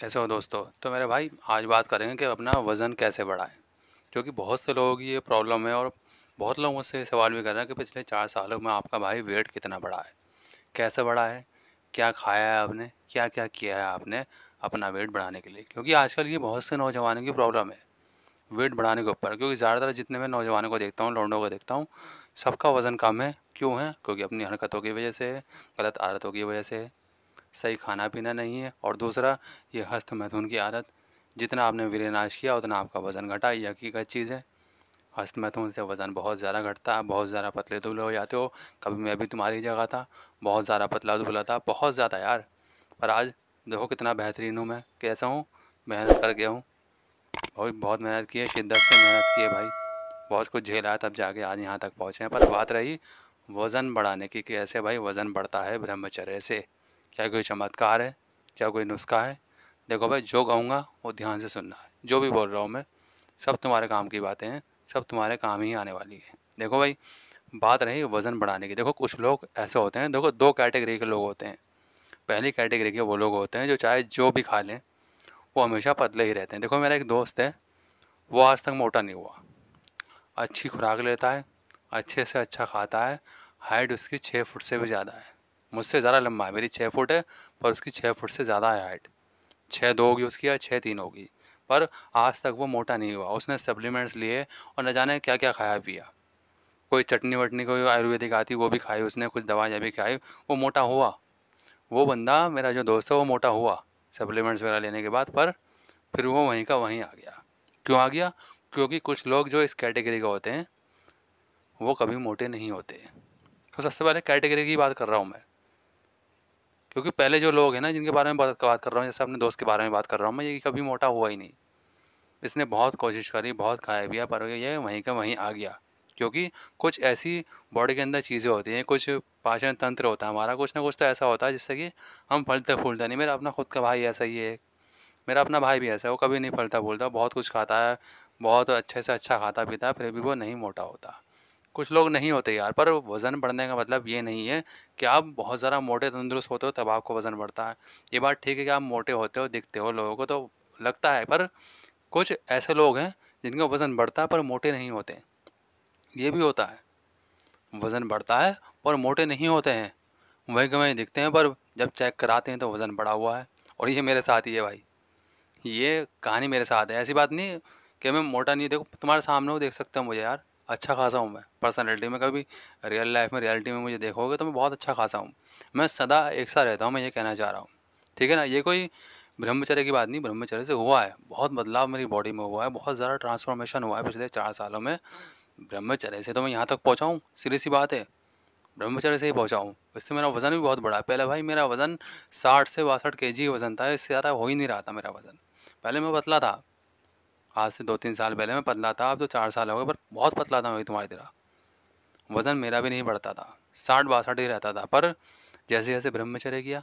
कैसे हो दोस्तों तो मेरे भाई आज बात करेंगे कि अपना वज़न कैसे बढ़ाएं क्योंकि बहुत से लोगों की ये प्रॉब्लम है और बहुत लोग मुझसे सवाल भी कर रहे हैं कि पिछले चार सालों में आपका भाई वेट कितना बढ़ा है कैसे बढ़ा है क्या खाया है आपने क्या क्या किया है आपने अपना वेट बढ़ाने के लिए क्योंकि आजकल ये बहुत से नौजवानों की प्रॉब्लम है वेट बढ़ाने के ऊपर क्योंकि ज़्यादातर जितने मैं नौजवानों को देखता हूँ लौंडों को देखता हूँ सबका वज़न कम है क्यों है क्योंकि अपनी हरकतों की वजह से गलत आदतों की वजह से सही खाना पीना नहीं है और दूसरा ये हस्त मैथुन की आदत जितना आपने विलयनाश किया उतना आपका वज़न घटा यह हकीकत चीज़ है हस्त मैथुन से वज़न बहुत ज़्यादा घटता है बहुत ज़्यादा पतले दुबले हो जाते हो कभी मैं भी तुम्हारी जगह था बहुत ज़्यादा पतला दुबला था बहुत ज़्यादा यार पर आज देखो कितना बेहतरीन हूँ मैं कैसा हूँ मेहनत कर गया हूँ भाई बहुत मेहनत की है शिद्दत से मेहनत की है भाई बहुत कुछ झेला है तब जाके आज यहाँ तक पहुँचे हैं पर बात रही वज़न बढ़ाने की कैसे भाई वज़न बढ़ता है ब्रह्मचर्य से चाहे कोई चमत्कार है चाहे कोई नुस्खा है देखो भाई जो कहूँगा वो ध्यान से सुनना है जो भी बोल रहा हूँ मैं सब तुम्हारे काम की बातें हैं सब तुम्हारे काम ही आने वाली है देखो भाई बात रही वज़न बढ़ाने की देखो कुछ लोग ऐसे होते हैं देखो दो कैटेगरी के लोग होते हैं पहली कैटेगरी के वो लोग होते हैं जो चाहे जो भी खा लें वो हमेशा पतले ही रहते हैं देखो मेरा एक दोस्त है वो आज तक मोटा नहीं हुआ अच्छी खुराक लेता है अच्छे से अच्छा खाता है हाइट उसकी छः फुट से भी ज़्यादा है मुझसे ज़्यादा लंबा है मेरी छः फुट है पर उसकी छः फुट से ज़्यादा है हाइट छः दो होगी उसकी या छः तीन होगी पर आज तक वो मोटा नहीं हुआ उसने सप्लीमेंट्स लिए और न जाने क्या क्या खाया पिया कोई चटनी वटनी कोई आयुर्वेदिक आती वो भी खाई उसने कुछ दवाइयाँ भी खाई वो मोटा हुआ वो बंदा मेरा जो दोस्त है वो मोटा हुआ सप्लीमेंट्स वगैरह लेने के बाद पर फिर वो वहीं का वहीं आ गया क्यों आ गया क्योंकि कुछ लोग जो इस कैटेगरी के होते हैं वो कभी मोटे नहीं होते तो सबसे पहले कैटेगरी की बात कर रहा हूँ मैं क्योंकि पहले जो लोग हैं ना जिनके बारे में बात बात कर रहा हूँ जैसे अपने दोस्त के बारे में बात कर रहा हूँ मैं ये कभी मोटा हुआ ही नहीं इसने बहुत कोशिश करी बहुत खाया पिया पर ये वहीं का वहीं आ गया क्योंकि कुछ ऐसी बॉडी के अंदर चीज़ें होती हैं कुछ पाचन तंत्र होता है हमारा कुछ ना कुछ तो ऐसा होता है जिससे कि हम फलते फूलते नहीं मेरा अपना खुद का भाई ऐसा ही है मेरा अपना भाई भी ऐसा है वो कभी नहीं फलता फूलता बहुत कुछ खाता है बहुत अच्छे से अच्छा खाता पीता है फिर भी वो नहीं मोटा होता कुछ लोग नहीं होते यार पर वज़न बढ़ने का मतलब ये नहीं है कि आप बहुत ज़्यादा मोटे तंदुरुस्त होते हो तब आपको वज़न बढ़ता है ये बात ठीक है कि आप मोटे होते हो दिखते हो लोगों को तो लगता है पर कुछ ऐसे लोग हैं जिनका वज़न बढ़ता है पर मोटे नहीं होते ये भी होता है वज़न बढ़ता है और मोटे नहीं होते हैं वहीं के वहीं दिखते हैं पर जब चेक कराते हैं तो वज़न बढ़ा हुआ है और ये मेरे साथ ही है भाई ये कहानी मेरे साथ है ऐसी बात नहीं कि मैं मोटा नहीं देखो तुम्हारे सामने हो देख सकते हो मुझे यार अच्छा खासा हूँ मैं पर्सनैलिटी में कभी रियल लाइफ में रियलिटी में मुझे देखोगे तो मैं बहुत अच्छा खासा हूँ मैं सदा एक साथ रहता हूँ मैं ये कहना चाह रहा हूँ ठीक है ना ये कोई ब्रह्मचर्य की बात नहीं ब्रह्मचर्य से हुआ है बहुत बदलाव मेरी बॉडी में हुआ है बहुत ज़्यादा ट्रांसफॉर्मेशन हुआ है पिछले चार सालों में ब्रह्मचर्य से तो मैं यहाँ तक पहुँचा हूँ सी बात है ब्रह्मचर्य से ही पहुँचा हूँ इससे मेरा वज़न भी बहुत बड़ा है पहले भाई मेरा वज़न साठ से बासठ के जी वज़न था इससे ज़्यादा हो ही नहीं रहा था मेरा वज़न पहले मैं बतला था आज से दो तीन साल पहले मैं पतला था अब तो चार साल हो गए पर बहुत पतला था मैं तुम्हारी तरह वज़न मेरा भी नहीं बढ़ता था साठ बासठ ही रहता था पर जैसे जैसे ब्रह्मचर्य किया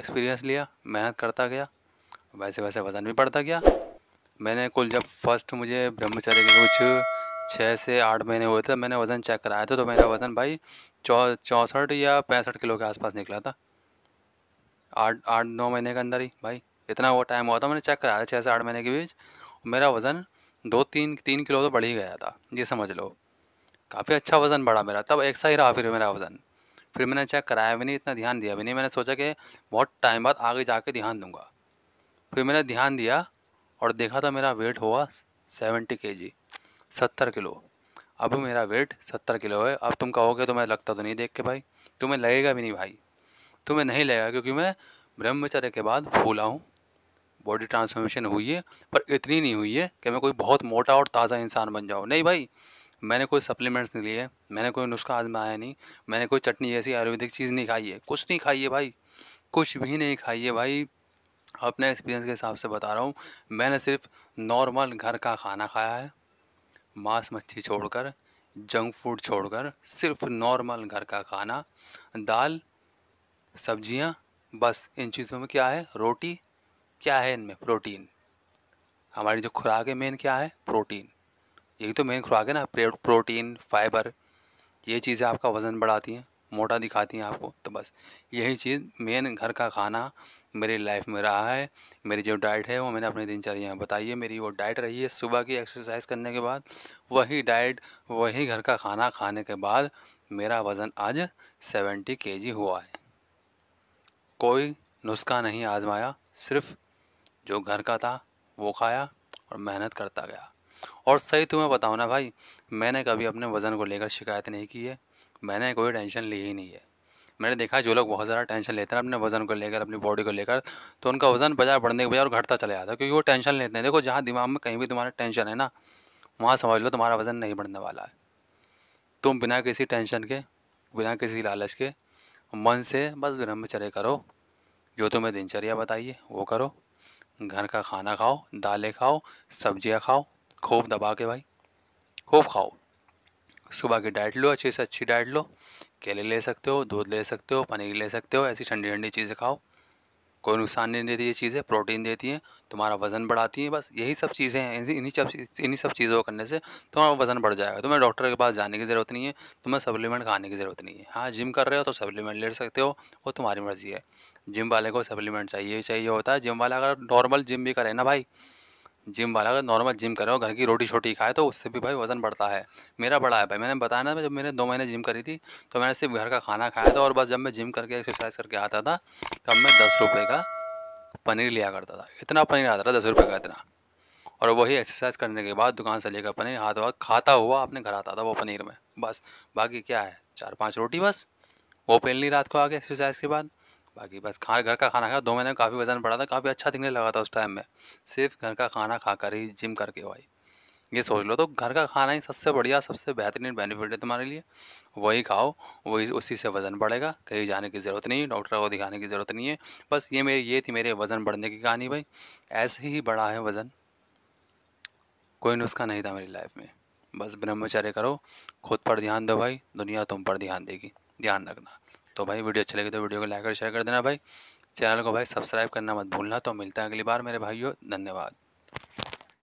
एक्सपीरियंस लिया मेहनत करता गया वैसे वैसे वज़न भी बढ़ता गया मैंने कुल जब फर्स्ट मुझे ब्रह्मचर्य के कुछ छः से आठ महीने हुए थे मैंने वज़न चेक कराया था तो मेरा वज़न भाई चौ चौंसठ या पैंसठ किलो के आसपास निकला था आठ आठ नौ महीने के अंदर ही भाई इतना वो टाइम हुआ था मैंने चेक कराया था छः से आठ महीने के बीच मेरा वज़न दो तीन तीन किलो तो बढ़ ही गया था ये समझ लो काफ़ी अच्छा वज़न बढ़ा मेरा तब एक सा ही रहा फिर मेरा वज़न फिर मैंने चेक कराया भी नहीं इतना ध्यान दिया भी नहीं मैंने सोचा कि बहुत टाइम बाद आगे जाके ध्यान दूंगा फिर मैंने ध्यान दिया और देखा तो मेरा वेट हुआ सेवेंटी के जी सत्तर किलो अब मेरा वेट सत्तर किलो है अब तुम कहोगे तो मैं लगता तो नहीं देख के भाई तुम्हें लगेगा भी नहीं भाई तुम्हें नहीं लगेगा क्योंकि मैं ब्रह्मचर्य के बाद फूला हूँ बॉडी ट्रांसफॉर्मेशन हुई है पर इतनी नहीं हुई है कि मैं कोई बहुत मोटा और ताज़ा इंसान बन जाऊँ नहीं भाई मैंने कोई सप्लीमेंट्स नहीं लिए मैंने कोई नुस्खा आजमाया नहीं मैंने कोई चटनी जैसी आयुर्वेदिक चीज़ नहीं खाई है कुछ नहीं खाई है भाई कुछ भी नहीं खाई है भाई अपने एक्सपीरियंस के हिसाब से बता रहा हूँ मैंने सिर्फ नॉर्मल घर का खाना खाया है मांस मच्छी छोड़कर जंक फूड छोड़कर सिर्फ नॉर्मल घर का खाना दाल सब्जियाँ बस इन चीज़ों में क्या है रोटी क्या है इनमें प्रोटीन हमारी जो खुराक है मेन क्या है प्रोटीन यही तो मेन खुराक है ना प्रोटीन फाइबर ये चीज़ें आपका वज़न बढ़ाती हैं मोटा दिखाती हैं आपको तो बस यही चीज़ मेन घर का खाना मेरी लाइफ में रहा है मेरी जो डाइट है वो मैंने अपनी दिनचर्या में बताई है मेरी वो डाइट रही है सुबह की एक्सरसाइज करने के बाद वही डाइट वही घर का खाना खाने के बाद मेरा वज़न आज सेवेंटी के हुआ है कोई नुस्खा नहीं आजमाया सिर्फ जो घर का था वो खाया और मेहनत करता गया और सही तुम्हें बताओ ना भाई मैंने कभी अपने वज़न को लेकर शिकायत नहीं की है मैंने कोई टेंशन ली ही नहीं है मैंने देखा जो लोग बहुत ज़्यादा टेंशन लेते हैं अपने वज़न को लेकर अपनी बॉडी को लेकर तो उनका वज़न बजाय बढ़ने के बजाय और घटता चला जाता है क्योंकि वो टेंशन लेते हैं देखो जहाँ दिमाग में कहीं भी तुम्हारा टेंशन है ना वहाँ समझ लो तुम्हारा वज़न नहीं बढ़ने वाला है तुम बिना किसी टेंशन के बिना किसी लालच के मन से बस ब्रह्मचर्य करो जो तुम्हें दिनचर्या बताइए वो करो घर का खाना खाओ दालें खाओ सब्जियां खाओ खूब दबा के भाई खूब खाओ सुबह की डाइट लो अच्छे से अच्छी डाइट लो केले ले सकते हो दूध ले सकते हो पनीर ले सकते हो ऐसी ठंडी ठंडी चीज़ें खाओ कोई नुकसान नहीं देती ये चीज़ें प्रोटीन देती हैं तुम्हारा वज़न बढ़ाती हैं बस यही सब चीज़ें हैं इन्हीं सब इन्हीं सब चीज़ों को करने से तुम्हारा वज़न बढ़ जाएगा तुम्हें डॉक्टर के पास जाने की ज़रूरत नहीं है तुम्हें सप्लीमेंट खाने की ज़रूरत नहीं है हाँ जिम कर रहे हो तो सप्लीमेंट ले सकते हो वो तुम्हारी मर्ज़ी है जिम वाले को सप्लीमेंट चाहिए चाहिए होता है जिम वाला अगर नॉर्मल जिम भी करे ना भाई जिम वाला अगर नॉर्मल जिम करे और घर की रोटी छोटी खाए तो उससे भी भाई वज़न बढ़ता है मेरा बड़ा है भाई मैंने बताया ना जब मैंने दो महीने जिम करी थी तो मैंने सिर्फ घर का खाना खाया था और बस जब मैं जिम करके एक्सरसाइज करके आता था तब मैं दस रुपये का पनीर लिया करता था इतना पनीर आता था दस रुपये का इतना और वही एक्सरसाइज करने के बाद दुकान से लेकर पनीर हाथ वाथ खाता हुआ अपने घर आता था वो पनीर में बस बाकी क्या है चार पाँच रोटी बस वो पहन ली रात को आगे एक्सरसाइज के बाद बाकी बस खा घर का खाना खाया दो महीने में काफ़ी वजन बढ़ा था काफ़ी अच्छा दिखने लगा था उस टाइम में सिर्फ घर का खाना खा कर ही जिम करके भाई ये सोच लो तो घर का खाना ही सबसे बढ़िया सबसे बेहतरीन बेनिफिट है तुम्हारे लिए वही खाओ वही उसी से वज़न बढ़ेगा कहीं जाने की ज़रूरत नहीं डॉक्टर को दिखाने की ज़रूरत नहीं है बस ये मेरी ये थी मेरे वज़न बढ़ने की कहानी भाई ऐसे ही बढ़ा है वज़न कोई नुस्खा नहीं था मेरी लाइफ में बस ब्रह्मचर्य करो खुद पर ध्यान दो भाई दुनिया तुम पर ध्यान देगी ध्यान रखना तो भाई वीडियो अच्छी लगी तो वीडियो को लाइक और शेयर कर देना भाई चैनल को भाई सब्सक्राइब करना मत भूलना तो मिलता है अगली बार मेरे भाइयों धन्यवाद